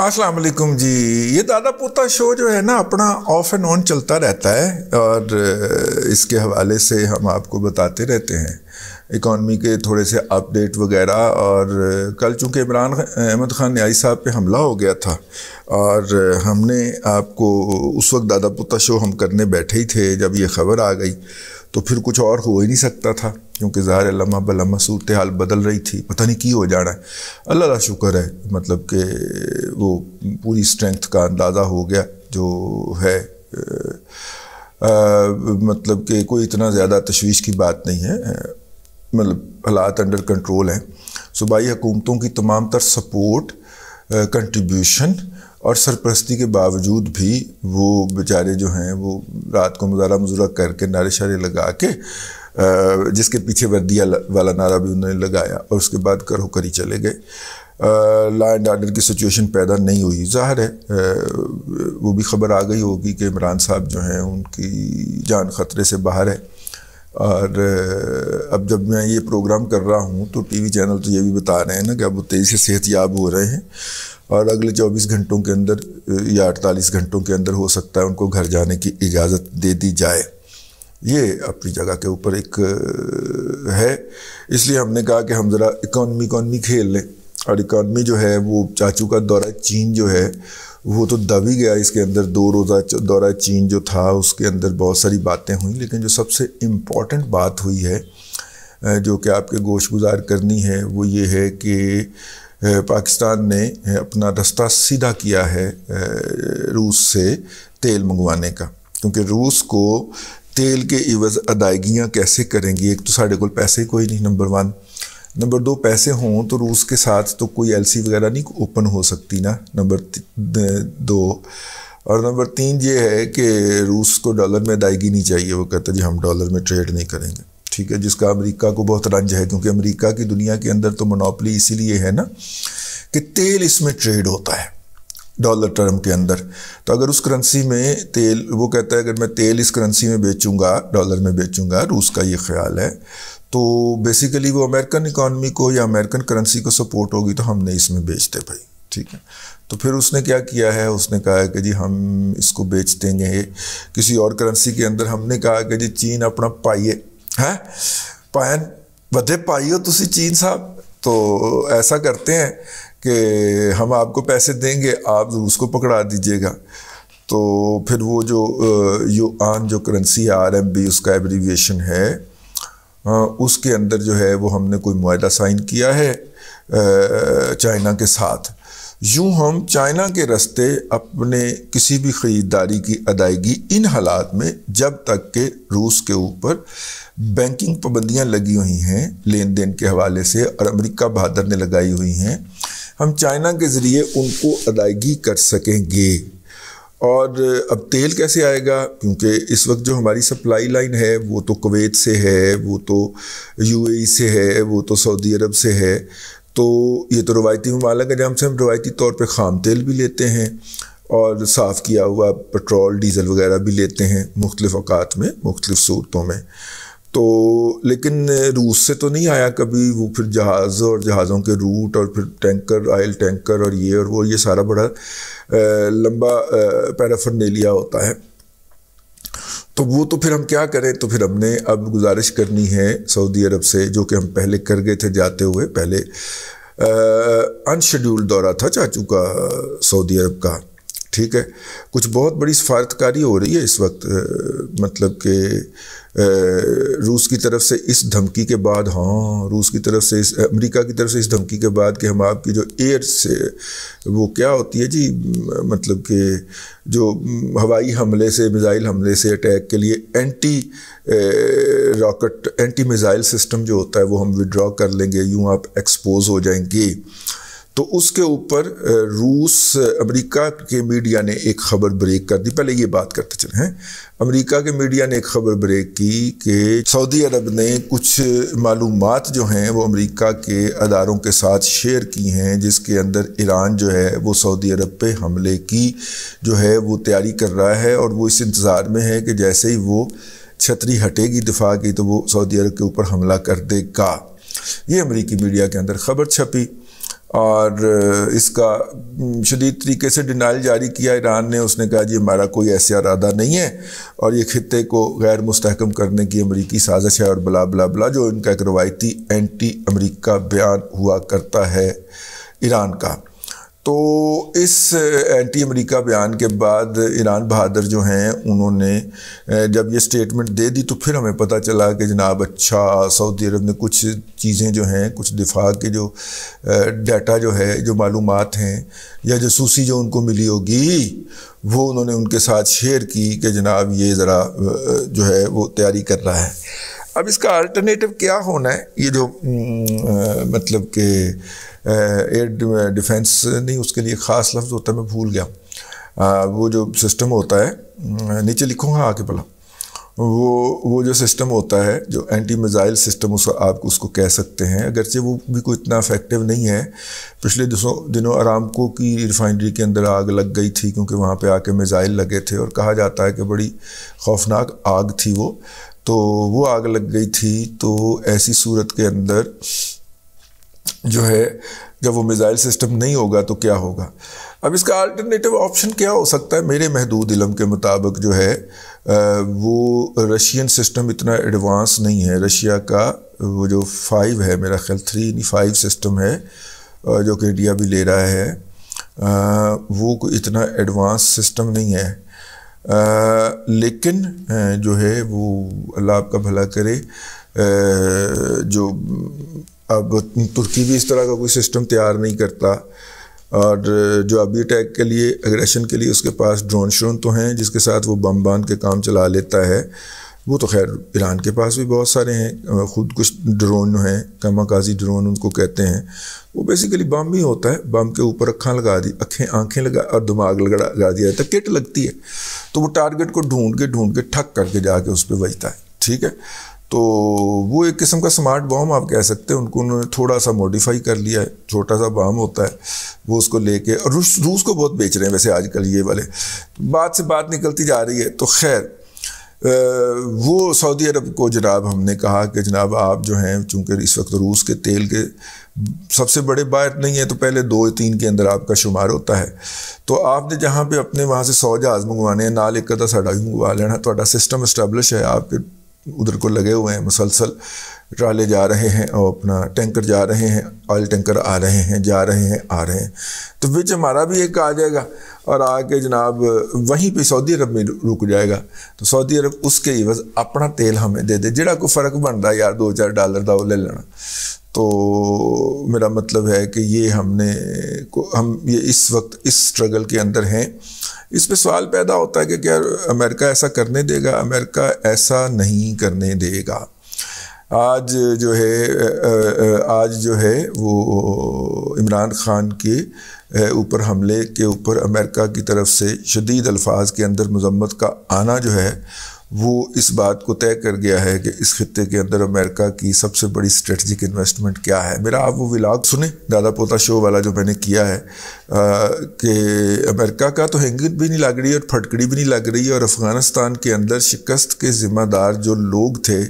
अस्सलाम वालेकुम जी ये दादा पोता शो जो है ना अपना ऑफ एंड ऑन चलता रहता है और इसके हवाले से हम आपको बताते रहते हैं इकॉनमी के थोड़े से अपडेट वगैरह और कल चूँकि इमरान अहमद ख़ान न्याई साहब पे हमला हो गया था और हमने आपको उस वक्त दादा पोता शो हम करने बैठे ही थे जब ये खबर आ गई तो फिर कुछ और हो ही नहीं सकता था क्योंकि ज़ाहिर लम्हा ब सूरत हाल बदल रही थी पता नहीं की हो जाना है अल्लाह का शुक्र है मतलब कि वो पूरी स्ट्रेंथ का अंदाज़ा हो गया जो है आ, मतलब कि कोई इतना ज़्यादा तशवीश की बात नहीं है मतलब हालात अंडर कंट्रोल हैं सूबाई हुकूमतों की तमाम तर सपोर्ट कंट्रीब्यूशन और सरपरस्ती के बावजूद भी वो बेचारे जो हैं वो रात को मुजारा मजूरा करके नारे शारे लगा के जिसके पीछे वर्दिया वाला नारा भी उन्होंने लगाया और उसके बाद ही चले गए लॉ एंड आर्डर की सिचुएशन पैदा नहीं हुई जाहिर है वो भी खबर आ गई होगी कि इमरान साहब जो हैं उनकी जान खतरे से बाहर है और अब जब मैं ये प्रोग्राम कर रहा हूँ तो टीवी चैनल तो ये भी बता रहे हैं ना कि अब वो तेज़ी से सेहतियाब हो रहे हैं और अगले 24 घंटों के अंदर या 48 घंटों के अंदर हो सकता है उनको घर जाने की इजाज़त दे दी जाए ये अपनी जगह के ऊपर एक है इसलिए हमने कहा कि हम ज़रा इकॉनमी इकॉनमी खेल लें और इकॉनमी जो है वो चाचू का दौरा चीन जो है वो तो दब ही गया इसके अंदर दो रोज़ा दौरा चीन जो था उसके अंदर बहुत सारी बातें हुई लेकिन जो सबसे इम्पॉर्टेंट बात हुई है जो कि आपके गोश गुजार करनी है वो ये है कि पाकिस्तान ने अपना रास्ता सीधा किया है रूस से तेल मंगवाने का क्योंकि रूस को तेल के इवज़ अदायगियाँ कैसे करेंगी एक तो साढ़े को पैसे कोई नहीं नंबर वन नंबर दो पैसे हों तो रूस के साथ तो कोई सी वगैरह नहीं ओपन हो सकती ना नंबर दो और नंबर तीन ये है कि रूस को डॉलर में अदायगी नहीं चाहिए वो कहते जी हम डॉलर में ट्रेड नहीं करेंगे ठीक है जिसका अमेरिका को बहुत रंज है क्योंकि अमेरिका की दुनिया के अंदर तो मोनोपली इसीलिए है ना कि तेल इसमें ट्रेड होता है डॉलर टर्म के अंदर तो अगर उस करेंसी में तेल वो कहता है अगर मैं तेल इस करेंसी में बेचूंगा डॉलर में बेचूंगा रूस का ये ख्याल है तो बेसिकली वो अमेरिकन इकॉनमी को या अमेरिकन करेंसी को सपोर्ट होगी तो हम नहीं इसमें बेचते भाई ठीक है तो फिर उसने क्या किया है उसने कहा कि जी हम इसको बेच देंगे किसी और करेंसी के अंदर हमने कहा कि जी चीन अपना पाइए है पायन बधे पाइयो तुम चीन साहब तो ऐसा करते हैं कि हम आपको पैसे देंगे आप रूस को पकड़ा दीजिएगा तो फिर वो जो यू आन जो करेंसी है आर एम बी उसका एब्रीविएशन है उसके अंदर जो है वो हमने कोई माहा साइन किया है चाइना के साथ यूँ हम चाइना के रस्ते अपने किसी भी ख़रीदारी की अदायगी इन हालात में जब तक के रूस के ऊपर बैंकिंग पाबंदियाँ लगी हुई हैं लेन देन के हवाले से और अमेरिका बहादुर ने लगाई हुई हैं हम चाइना के ज़रिए उनको अदायगी कर सकेंगे और अब तेल कैसे आएगा क्योंकि इस वक्त जो हमारी सप्लाई लाइन है वो तो कुवैत से है वो तो यूएई e से है वो तो सऊदी अरब से है तो ये तो रवायती ममालक है जहाँ से हम रवायती तौर पे ख़ाम तेल भी लेते हैं और साफ़ किया हुआ पेट्रोल डीज़ल वगैरह भी लेते हैं मुख्तलिफ़ अवकात में मुख्तलिफ़ सूरतों में तो लेकिन रूस से तो नहीं आया कभी वो फिर जहाज़ और जहाज़ों के रूट और फिर टैंकर आयल टैंकर और ये और वो ये सारा बड़ा लंबा पैराफर्नेलिया होता है तो वो तो फिर हम क्या करें तो फिर हमने अब गुजारिश करनी है सऊदी अरब से जो कि हम पहले कर गए थे जाते हुए पहले अनशेड्यूल्ड दौरा था चाचू का सऊदी अरब का ठीक है कुछ बहुत बड़ी सफारतकारी हो रही है इस वक्त आ, मतलब कि रूस की तरफ से इस धमकी के बाद हाँ रूस की तरफ से इस अमेरिका की तरफ से इस धमकी के बाद कि हम आपकी जो एयर से वो क्या होती है जी मतलब कि जो हवाई हमले से मिज़ाइल हमले से अटैक के लिए anti rocket anti missile system जो होता है वो हम विड्रॉ कर लेंगे यूँ आप एक्सपोज हो जाएंगे तो उसके ऊपर रूस अमेरिका के मीडिया ने एक खबर ब्रेक कर दी पहले ये बात करते चले हैं अमेरिका के मीडिया ने एक खबर ब्रेक की कि सऊदी अरब ने कुछ मालूम जो हैं वो अमेरिका के अदारों के साथ शेयर की हैं जिसके अंदर ईरान जो है वो सऊदी अरब पे हमले की जो है वो तैयारी कर रहा है और वो इस इंतज़ार में है कि जैसे ही वो छतरी हटेगी दिफा की तो वो सऊदी अरब के ऊपर हमला कर देगा ये अमरीकी मीडिया के अंदर खबर छपी और इसका शदीद तरीके से डिनाइल जारी किया ईरान ने उसने कहा जी हमारा कोई ऐसे अरादा नहीं है और ये खत्े को गैर मुस्तकम करने की अमरीकी साजिश है और बला बला बला जो इनका एक रवायती एंटी अमरीका बयान हुआ करता है ईरान का तो इस एंटी अमेरिका बयान के बाद ईरान बहादुर जो हैं उन्होंने जब ये स्टेटमेंट दे दी तो फिर हमें पता चला कि जनाब अच्छा सऊदी अरब ने कुछ चीज़ें जो हैं कुछ दिफा के जो डाटा जो है जो मालूम हैं या जसूसी जो उनको मिली होगी वो उन्होंने उनके साथ शेयर की कि जनाब ये ज़रा जो है वो तैयारी कर रहा है अब इसका अल्टरनेटिव क्या होना है ये जो मतलब के एयर डिफेंस नहीं उसके लिए ख़ास लफ्ज़ होता है मैं भूल गया आ, वो जो सिस्टम होता है नीचे लिखूँगा आके भला वो वो जो सिस्टम होता है जो एंटी मिज़ाइल सिस्टम उसको आप उसको कह सकते हैं अगरचे वो भी कोई इतना इफेक्टिव नहीं है पिछले दिनों दिनों आरामको की रिफाइनरी के अंदर आग लग गई थी क्योंकि वहाँ पे आके मिज़ाइल लगे थे और कहा जाता है कि बड़ी खौफनाक आग थी वो तो वो आग लग गई थी तो ऐसी सूरत के अंदर जो है जब वो मिज़ाइल सिस्टम नहीं होगा तो क्या होगा अब इसका अल्टरनेटिव ऑप्शन क्या हो सकता है मेरे महदूद इलम के मुताबिक जो है वो रशियन सिस्टम इतना एडवांस नहीं है रशिया का वो जो फाइव है मेरा ख्याल थ्री नहीं फाइव सिस्टम है जो कि इंडिया भी ले रहा है वो कोई इतना एडवांस सिस्टम नहीं है लेकिन जो है वो अल्लाह आपका भला करे जो अब तुर्की भी इस तरह का कोई सिस्टम तैयार नहीं करता और जो अभी अटैक के लिए एग्रेशन के लिए उसके पास ड्रोन श्रोन तो हैं जिसके साथ वो बम बांध के काम चला लेता है वो तो खैर ईरान के पास भी बहुत सारे हैं खुद कुछ ड्रोन हैं कमाकाजी ड्रोन उनको कहते हैं वो बेसिकली बम ही होता है बम के ऊपर अखा लगा दी अखें आंखें लगा और दिमाग लगा लगा दिया जाता है किट लगती है तो वो टारगेट को ढूंढ के ढूंढ के ठक करके जाके उस पर बजता है ठीक है तो वो एक किस्म का स्मार्ट बॉम आप कह सकते हैं उनको उन्होंने थोड़ा सा मॉडिफाई कर लिया है छोटा सा बॉम होता है वो उसको लेके और रूस रूस को बहुत बेच रहे हैं वैसे आजकल ये वाले बात से बात निकलती जा रही है तो खैर वो सऊदी अरब को जनाब हमने कहा कि जनाब आप जो हैं चूँकि इस वक्त रूस के तेल के सबसे बड़े बायर नहीं है तो पहले दो तीन के अंदर आपका शुमार होता है तो आपने जहाँ पे अपने वहाँ से सौ जहाज़ मंगवाने हैं नाल एक अदा साढ़ा भी मंगवा लेना तो सिस्टम इस्टेबलिश है आपके उधर को लगे हुए हैं मुसलसल ट्राले जा रहे हैं और अपना टैंकर जा रहे हैं ऑयल टैंकर आ रहे हैं जा रहे हैं आ रहे हैं तो बिच हमारा भी एक आ जाएगा और आके जनाब वहीं पे सऊदी अरब में रुक जाएगा तो सऊदी अरब उसके ही बस अपना तेल हमें दे दे जड़ा कोई फ़र्क बनता यार दो चार डॉलर का वो ले लेना तो मेरा मतलब है कि ये हमने हम ये इस वक्त इस स्ट्रगल के अंदर हैं इस पर सवाल पैदा होता है कि क्या अमेरिका ऐसा करने देगा अमेरिका ऐसा नहीं करने देगा आज जो है आज जो है वो इमरान खान के ऊपर हमले के ऊपर अमेरिका की तरफ से शदीद अल्फाज के अंदर मजम्मत का आना जो है वो इस बात को तय कर गया है कि इस खत्े के अंदर अमेरिका की सबसे बड़ी स्ट्रेटजिक इन्वेस्टमेंट क्या है मेरा आप वो विलाग सुने दादा पोता शो वाला जो मैंने किया है कि अमेरिका का तो हैंगिट भी नहीं लग रही और फटकड़ी भी नहीं लग रही और अफ़गानिस्तान के अंदर शिकस्त के ज़िम्मेदार जो लोग थे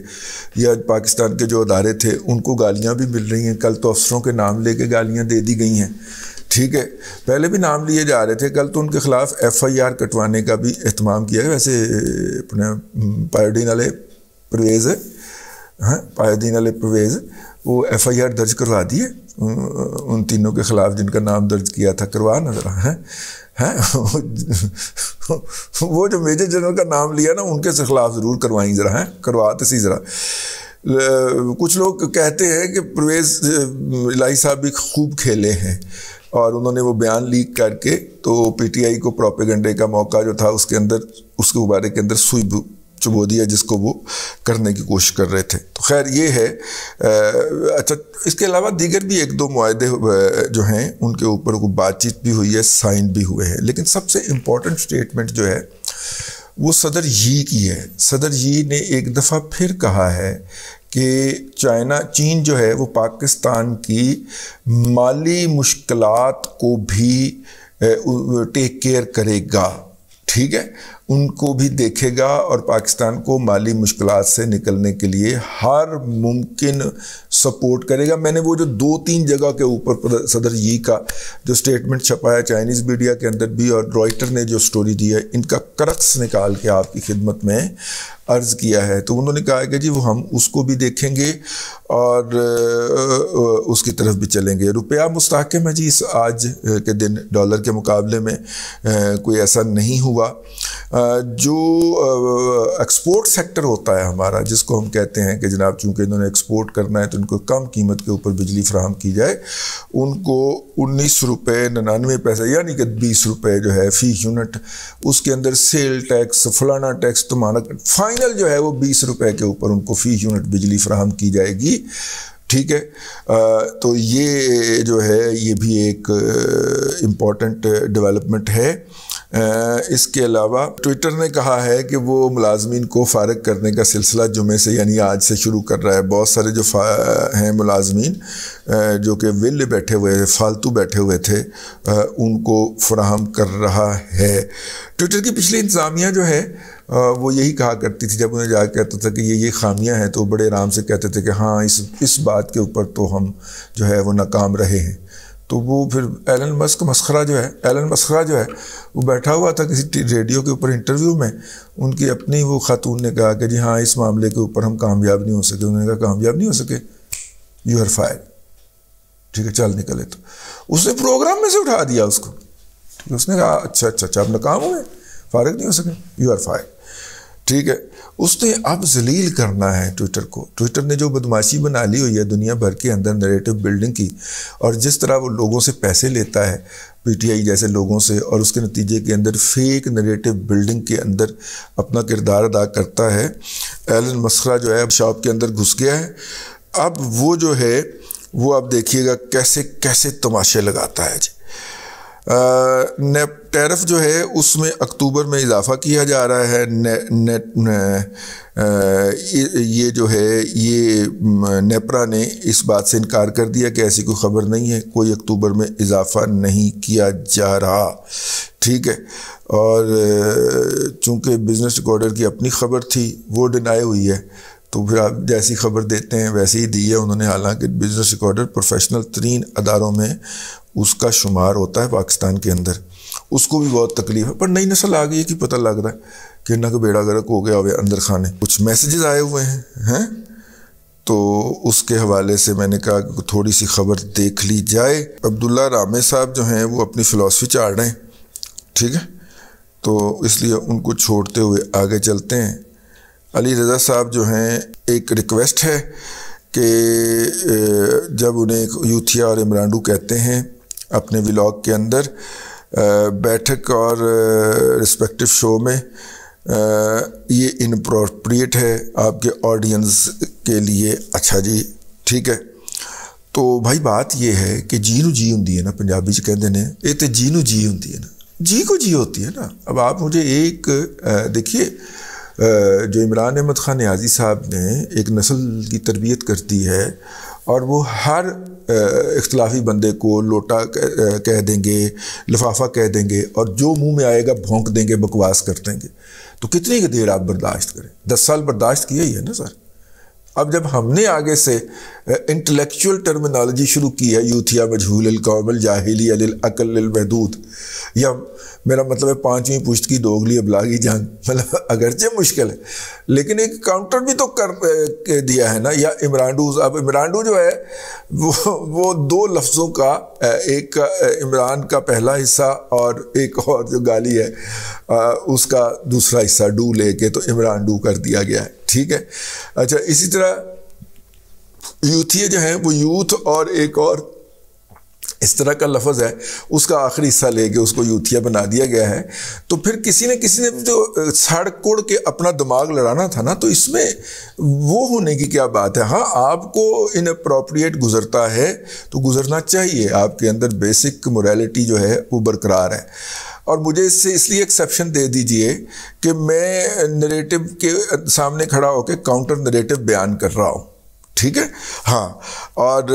या पाकिस्तान के जो अदारे थे उनको गालियाँ भी मिल रही हैं कल तो अफसरों के नाम ले कर गालियाँ दे दी गई हैं ठीक है पहले भी नाम लिए जा रहे थे कल तो उनके खिलाफ एफआईआर कटवाने का भी अहतमाम किया है वैसे अपने पायोडीन अले परवेज़ है हाँ पायोदीन अल परवेज़ वो एफ आई आर दर्ज करवा दिए उन तीनों के ख़िलाफ़ जिनका नाम दर्ज किया था करवा ना ज़रा हैं हाँ, हैं हाँ, वो जो मेजर जनरल का नाम लिया ना उनके से ख़िलाफ़ ज़रूर करवाई ज़रा हैं हाँ, करवा तो सही ज़रा कुछ लोग कहते हैं कि परवेज़ इलाही साहब भी खूब खेले हैं और उन्होंने वो बयान लीक करके तो पीटीआई को प्रोपेगेंडे का मौका जो था उसके अंदर उसके गुब्बारे के अंदर सुई चुबो दिया जिसको वो करने की कोशिश कर रहे थे तो खैर ये है अच्छा इसके अलावा दीगर भी एक दो माहे जो हैं उनके ऊपर को बातचीत भी हुई है साइन भी हुए हैं लेकिन सबसे इम्पोर्टेंट स्टेटमेंट जो है वो सदर यी की है सदर यी ने एक दफ़ा फिर कहा है कि चाइना चीन जो है वो पाकिस्तान की माली मुश्किल को भी टेक केयर करेगा ठीक है उनको भी देखेगा और पाकिस्तान को माली मुश्किल से निकलने के लिए हर मुमकिन सपोर्ट करेगा मैंने वो जो दो तीन जगह के ऊपर सदर यी का जो स्टेटमेंट छपाया चाइनीज़ मीडिया के अंदर भी और रॉयटर ने जो स्टोरी दी है इनका करक्स निकाल के आपकी खिदमत में अर्ज़ किया है तो उन्होंने कहा है कि जी वो हम उसको भी देखेंगे और उसकी तरफ भी चलेंगे रुपया मुस्तकम है जी इस आज के दिन डॉलर के मुकाबले में कोई ऐसा नहीं हुआ जो एक्सपोर्ट सेक्टर होता है हमारा जिसको हम कहते हैं कि जनाब चूँकि इन्होंने एक्सपोर्ट करना है तो इनको कम कीमत के ऊपर बिजली फ्राहम की जाए उनको उन्नीस रुपये नन्ानवे पैसे यानी कि बीस रुपये जो है फ़ी यूनिट उसके अंदर सेल टैक्स फलाना टैक्स तो माना फाइनल जो है वो बीस रुपये के ऊपर उनको फ़ी यूनिट बिजली फ्राहम की जाएगी ठीक है तो ये जो है ये भी एक इम्पॉर्टेंट डेवलपमेंट है इसके अलावा ट्विटर ने कहा है कि वो मुलाजमीन को फारग करने का सिलसिला जुमे से यानी आज से शुरू कर रहा है बहुत सारे जो हैं मुलाजमीन जो कि विल बैठे हुए फालतू बैठे हुए थे उनको फ्राहम कर रहा है ट्विटर की पिछली इंतज़ामिया जो है वो यही कहा करती थी जब उन्हें जा कहता था कि ये ये खामियां हैं तो बड़े आराम से कहते थे कि हाँ इस इस बात के ऊपर तो हम जो है वो नाकाम रहे हैं तो वो फिर एलन मस्क मस्खरा जो है एलन मस्खरा जो है वो बैठा हुआ था किसी रेडियो के ऊपर इंटरव्यू में उनकी अपनी वो खातून ने कहा कि जी हाँ इस मामले के ऊपर हम कामयाब नहीं हो सके उन्होंने कहा कामयाब नहीं हो सके यू आर फायर ठीक है चल निकले तो उसने प्रोग्राम में से उठा दिया उसको तो उसने कहा अच्छा अच्छा अच्छा आप नाकाम हुए फारग नहीं हो सके यू आर फायर ठीक है उसने अब जलील करना है ट्विटर को ट्विटर ने जो बदमाशी बना ली हुई है दुनिया भर के अंदर नरेटिव बिल्डिंग की और जिस तरह वो लोगों से पैसे लेता है पीटीआई जैसे लोगों से और उसके नतीजे के अंदर फेक नरेटिव बिल्डिंग के अंदर अपना किरदार अदा करता है एलन मस्खरा जो है अब शॉप के अंदर घुस गया है अब वो जो है वो आप देखिएगा कैसे कैसे तमाशे लगाता है जी ने टैरफ जो है उसमें अक्टूबर में इजाफा किया जा रहा है ने, ने, ने, ये जो है ये नेपरा ने इस बात से इनकार कर दिया कि ऐसी कोई ख़बर नहीं है कोई अक्टूबर में इजाफा नहीं किया जा रहा ठीक है और चूंकि बिज़नेस रिकॉर्डर की अपनी खबर थी वो डिनाई हुई है तो फिर आप जैसी खबर देते हैं वैसे ही दी है उन्होंने हालांकि बिजनेस रिकॉर्डर प्रोफेशनल तरीन अदारों में उसका शुमार होता है पाकिस्तान के अंदर उसको भी बहुत तकलीफ है पर नई नस्ल आ गई है कि पता लग रहा है कि नक बेड़ा गर्क हो गया हो अंदर खाने कुछ मैसेजेस आए हुए हैं हैं तो उसके हवाले से मैंने कहा थोड़ी सी खबर देख ली जाए अब्दुल्ला रामे साहब जो हैं वो अपनी फ़िलासफ़ी चाड़ रहे हैं ठीक है तो इसलिए उनको छोड़ते हुए आगे चलते हैं अली रज़ा साहब जो हैं एक रिक्वेस्ट है कि जब उन्हें यूथिया और इमरान्डू कहते हैं अपने व्लॉग के अंदर बैठक और रिस्पेक्टिव शो में ये इनप्रोप्रिएट है आपके ऑडियंस के लिए अच्छा जी ठीक है तो भाई बात ये है कि जीनू जी होंगी है ना पंजाबी च कहते हैं ये तो जीनू जी होंगी है ना जी को जी होती है ना अब आप मुझे एक देखिए जो इमरान अहमद ख़ान न्याजी साहब ने एक नस्ल की तरबियत कर दी है और वो हर इख्तलाफी बंदे को लोटा कह देंगे लिफाफा कह देंगे और जो मुंह में आएगा भोंक देंगे बकवास कर देंगे तो कितनी देर आप बर्दाश्त करें दस साल बर्दाश्त किया ही है ना सर अब जब हमने आगे से इंटेलेक्चुअल टर्मिनोलॉजी शुरू की है यूथिया मजहूल कौमल जाहिली अकल महदूद या मेरा मतलब है पाँचवीं पुश्त की दोगली अबलागी जंग मतलब अगरचे मुश्किल है लेकिन एक काउंटर भी तो कर दिया है ना या इमरांडू अब इमरांडू जो है वो वो दो लफ्ज़ों का एक इमरान का पहला हिस्सा और एक और जो गाली है उसका दूसरा हिस्सा डू लेके तो इमरान डू कर दिया गया है ठीक है अच्छा इसी तरह यूथिये जो है वो यूथ और एक और इस तरह का लफज है उसका आखिरी हिस्सा लेके उसको यूथिया बना दिया गया है तो फिर किसी ने किसी ने जो सड़ कोड़ के अपना दिमाग लड़ाना था ना तो इसमें वो होने की क्या बात है हाँ आपको इन अप्रोप्रिएट गुजरता है तो गुजरना चाहिए आपके अंदर बेसिक मोरालिटी जो है वो बरकरार है और मुझे इससे इसलिए एक्सेप्शन दे दीजिए कि मैं नरेटिव के सामने खड़ा होकर काउंटर नरेटिव बयान कर रहा हूँ ठीक है हाँ और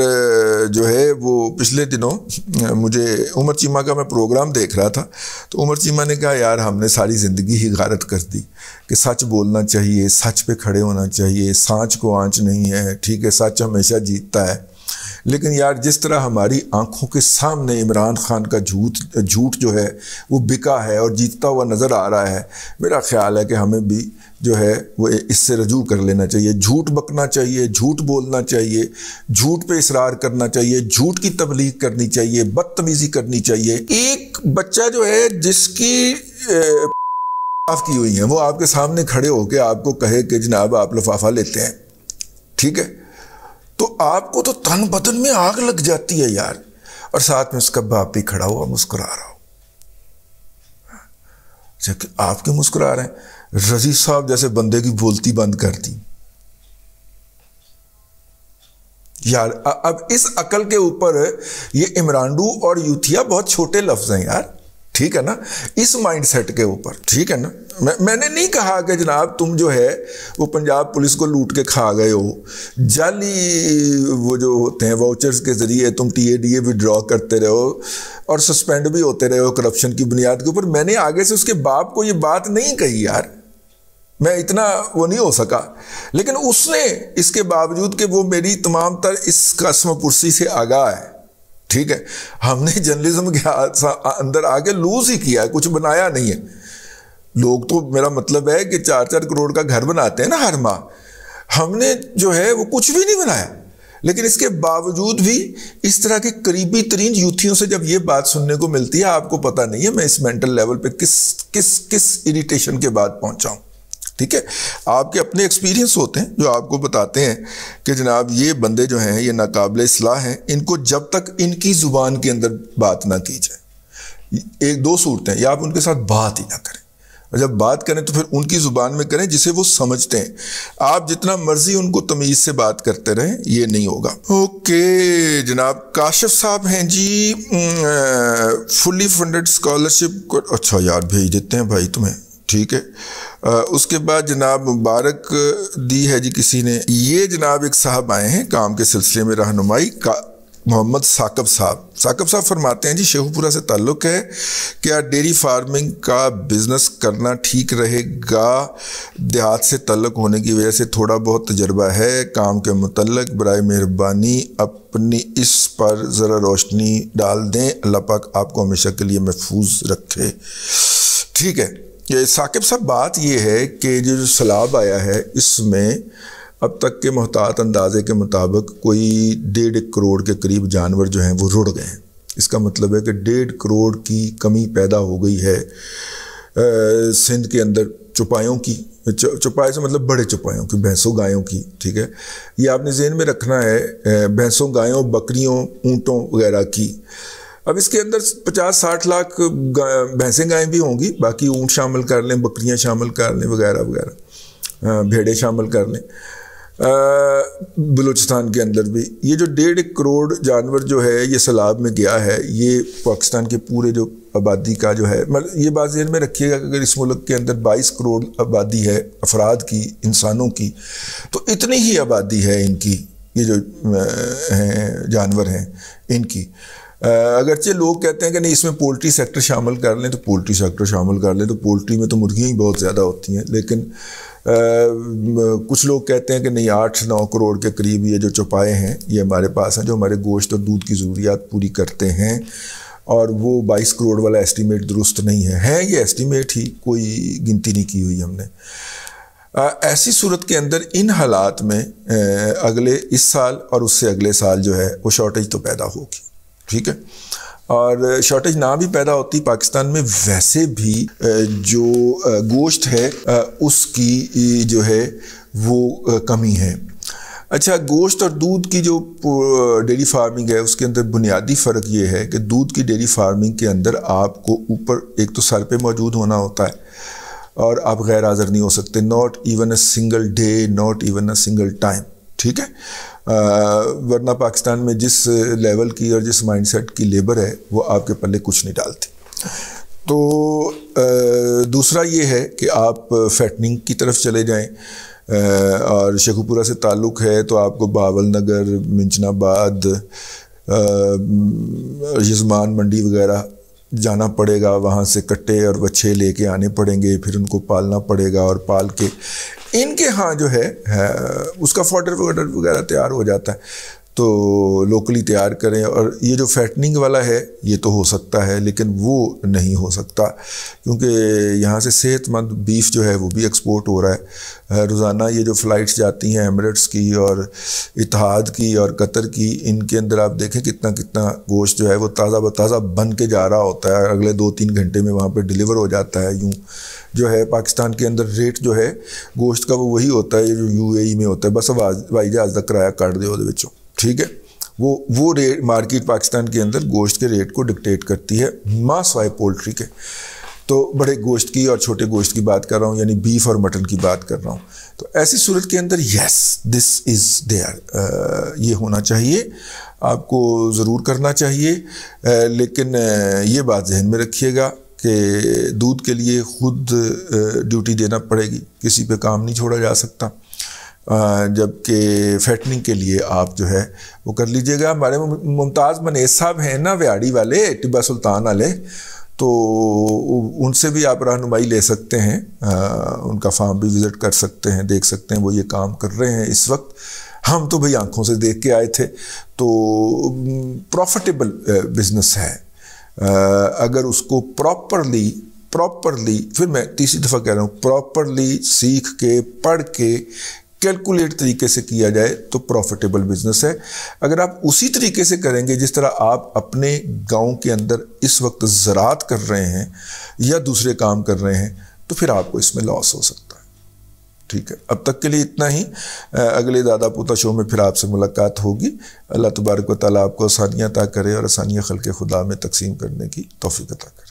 जो है वो पिछले दिनों मुझे उमर चीमा का मैं प्रोग्राम देख रहा था तो उमर चीमा ने कहा यार हमने सारी ज़िंदगी ही गारत कर दी कि सच बोलना चाहिए सच पे खड़े होना चाहिए सांच को आँच नहीं है ठीक है सच हमेशा जीतता है लेकिन यार जिस तरह हमारी आंखों के सामने इमरान खान का झूठ झूठ जो है वो बिका है और जीतता हुआ नज़र आ रहा है मेरा ख्याल है कि हमें भी जो है वो इससे रजू कर लेना चाहिए झूठ बकना चाहिए झूठ बोलना चाहिए झूठ पे इसरार करना चाहिए झूठ की तबलीग करनी चाहिए बदतमीज़ी करनी चाहिए एक बच्चा जो है जिसकी लफाफ की हुई है वो आपके सामने खड़े होकर आपको कहे कि जनाब आप लफाफा लेते हैं ठीक है तो आपको तो तन बदन में आग लग जाती है यार और साथ में उसका बाप भी खड़ा हुआ मुस्कुरा रहा हो जबकि आप क्यों मुस्कुरा रहे हैं रजी साहब जैसे बंदे की बोलती बंद कर दी यार अब इस अकल के ऊपर ये इमरांडू और यूथिया बहुत छोटे लफ्ज हैं यार ठीक है ना इस माइंडसेट के ऊपर ठीक है ना मैं मैंने नहीं कहा कि जनाब तुम जो है वो पंजाब पुलिस को लूट के खा गए हो जाली वो जो होते हैं वाउचर्स के ज़रिए तुम T A D A withdraw करते रहो और सस्पेंड भी होते रहे हो करप्शन की बुनियाद के ऊपर मैंने आगे से उसके बाप को ये बात नहीं कही यार मैं इतना वो नहीं हो सका लेकिन उसने इसके बावजूद कि वो मेरी तमाम तर इस कसम पुरसी से आगाह है ठीक है हमने जर्नलिज्म के अंदर आके लूज ही किया है कुछ बनाया नहीं है लोग तो मेरा मतलब है कि चार चार करोड़ का घर बनाते हैं ना हर माह हमने जो है वो कुछ भी नहीं बनाया लेकिन इसके बावजूद भी इस तरह के करीबी तरीन यूथियों से जब ये बात सुनने को मिलती है आपको पता नहीं है मैं इस मेंटल लेवल पे किस किस किस इरिटेशन के बाद पहुंचाऊं ठीक है आपके अपने एक्सपीरियंस होते हैं जो आपको बताते हैं कि जनाब ये बंदे जो हैं ये नाकबले असलाह हैं इनको जब तक इनकी ज़ुबान के अंदर बात ना की जाए एक दो सूरतें या आप उनके साथ बात ही ना करें और जब बात करें तो फिर उनकी ज़ुबान में करें जिसे वो समझते हैं आप जितना मर्ज़ी उनको तमीज़ से बात करते रहें ये नहीं होगा ओके जनाब काशिफ साहब हैं जी फुली फंडेड स्कॉलरशिप अच्छा यार भेज देते हैं भाई तुम्हें ठीक है आ, उसके बाद जनाब मुबारक दी है जी किसी ने ये जनाब एक साहब आए हैं काम के सिलसिले में रहनुमाई का मोहम्मद साकब साहब साकब साहब फरमाते हैं जी शेखुपुरा से ताल्लुक़ है क्या डेयरी फार्मिंग का बिज़नेस करना ठीक रहेगा देहात से तल्लक होने की वजह से थोड़ा बहुत तजर्बा है काम के मतलब बर मेहरबानी अपनी इस पर ज़रा रोशनी डाल दें अल्लाह पाक आपको हमेशा के लिए महफूज रखे ठीक है ये साकिब साहब बात यह है कि जो जो सैलाब आया है इसमें अब तक के महतात अंदाजे के मुताबिक कोई डेढ़ करोड़ के करीब जानवर जो हैं वो रुड़ गए हैं इसका मतलब है कि डेढ़ करोड़ की कमी पैदा हो गई है सिंध के अंदर चुपायों की चुपाए से मतलब बड़े चुपायों की भैंसों गायों की ठीक है ये आपने जहन में रखना है भैंसों गायों बकरियों ऊँटों वगैरह की अब इसके अंदर 50-60 लाख भैंसें गायें भी होंगी बाकी ऊँट शामिल कर लें बकरियाँ शामिल कर लें वगैरह वगैरह भेड़े शामिल कर लें बलूचिस्तान के अंदर भी ये जो डेढ़ करोड़ जानवर जो है ये सैलाब में गया है ये पाकिस्तान के पूरे जो आबादी का जो है मतलब ये बात जहन में रखिएगा कि अगर इस मुल्क के अंदर 22 करोड़ आबादी है अफराद की इंसानों की तो इतनी ही आबादी है इनकी ये जो हैं जानवर हैं इनकी अगरचे लोग कहते हैं कि नहीं इसमें पोल्ट्री सेक्टर शामिल कर लें तो पोल्ट्री सेक्टर शामिल कर लें तो पोल्ट्री में तो मुर्गियाँ ही बहुत ज़्यादा होती हैं लेकिन आ, कुछ लोग कहते हैं कि नहीं आठ नौ करोड़ के करीब ये जो चौपाए हैं ये हमारे पास हैं जो हमारे गोश्त और दूध की ज़रूरियात पूरी करते हैं और वो बाईस करोड़ वाला एस्टिमेट दुरुस्त नहीं है हैं ये एस्टिमेट ही कोई गिनती नहीं की हुई हमने आ, ऐसी सूरत के अंदर इन हालात में आ, अगले इस साल और उससे अगले साल जो है वो शॉर्टेज तो पैदा होगी ठीक है और शॉर्टेज ना भी पैदा होती पाकिस्तान में वैसे भी जो गोश्त है उसकी जो है वो कमी है अच्छा गोश्त और दूध की जो डेयरी फार्मिंग है उसके अंदर बुनियादी फ़र्क ये है कि दूध की डेयरी फार्मिंग के अंदर आपको ऊपर एक तो सर पे मौजूद होना होता है और आप गैर हाज़र नहीं हो सकते not even a single day not even a single time ठीक है वरना पाकिस्तान में जिस लेवल की और जिस माइंडसेट की लेबर है वो आपके पल्ले कुछ नहीं डालती तो दूसरा ये है कि आप फैटनिंग की तरफ चले जाएं और शेखुपुरा से ताल्लुक़ है तो आपको बावल नगर मिंचनाबाद यजमान मंडी वगैरह जाना पड़ेगा वहाँ से कट्टे और बच्छे लेके आने पड़ेंगे फिर उनको पालना पड़ेगा और पाल के इनके यहाँ जो है, है उसका फॉटर वगैरह वगैरह तैयार हो जाता है तो लोकली तैयार करें और ये जो फैटनिंग वाला है ये तो हो सकता है लेकिन वो नहीं हो सकता क्योंकि यहाँ से सेहतमंद बीफ जो है वो भी एक्सपोर्ट हो रहा है रोज़ाना ये जो फ़्लाइट्स जाती हैं एमरेट्स की और इतिहाद की और कतर की इनके अंदर आप देखें कितना कितना गोश्त जो है वो ताज़ा बताज़ा बन के जा रहा होता है अगले दो तीन घंटे में वहाँ पर डिलीवर हो जाता है यूँ जो है पाकिस्तान के अंदर रेट जो है गोश्त का वो वही होता है जो ए e में होता है बस आवाज जहाज का किराया काट ਦਿਓ ठीक है वो वो रेट मार्केट पाकिस्तान के अंदर गोश्त के रेट को डिक्टेट करती है मास वाई पोल्ट्री के तो बड़े गोश्त की और छोटे गोश्त की बात कर रहा हूँ यानी बीफ और मटन की बात कर रहा हूँ तो ऐसी सूरत के अंदर यस दिस इज़ देयर ये होना चाहिए आपको ज़रूर करना चाहिए आ, लेकिन ये बात जहन में रखिएगा कि दूध के लिए खुद ड्यूटी देना पड़ेगी किसी पे काम नहीं छोड़ा जा सकता जबकि फैटनिंग के लिए आप जो है वो कर लीजिएगा हमारे मुमताज़ मनेस साहब हैं ना व्याड़ी वाले टिब्बा सुल्तान वाले तो उनसे भी आप रहनुमाई ले सकते हैं आ, उनका फार्म भी विज़िट कर सकते हैं देख सकते हैं वो ये काम कर रहे हैं इस वक्त हम तो भाई आंखों से देख के आए थे तो प्रॉफिटेबल बिज़नेस है अगर उसको प्रॉपरली प्रॉपरली फिर मैं तीसरी दफ़ा कह रहा हूँ प्रॉपरली सीख के पढ़ के कैलकुलेट तरीके से किया जाए तो प्रॉफिटेबल बिजनेस है अगर आप उसी तरीके से करेंगे जिस तरह आप अपने गांव के अंदर इस वक्त ज़रात कर रहे हैं या दूसरे काम कर रहे हैं तो फिर आपको इसमें लॉस हो सकता है ठीक है अब तक के लिए इतना ही अगले दादा पोता शो में फिर आपसे मुलाकात होगी अल्लाह तबारक वाली आपको आसानियाँ अता करे और आसानियाँ खल के खुदा में तकसीम करने की तोफ़ी अता करे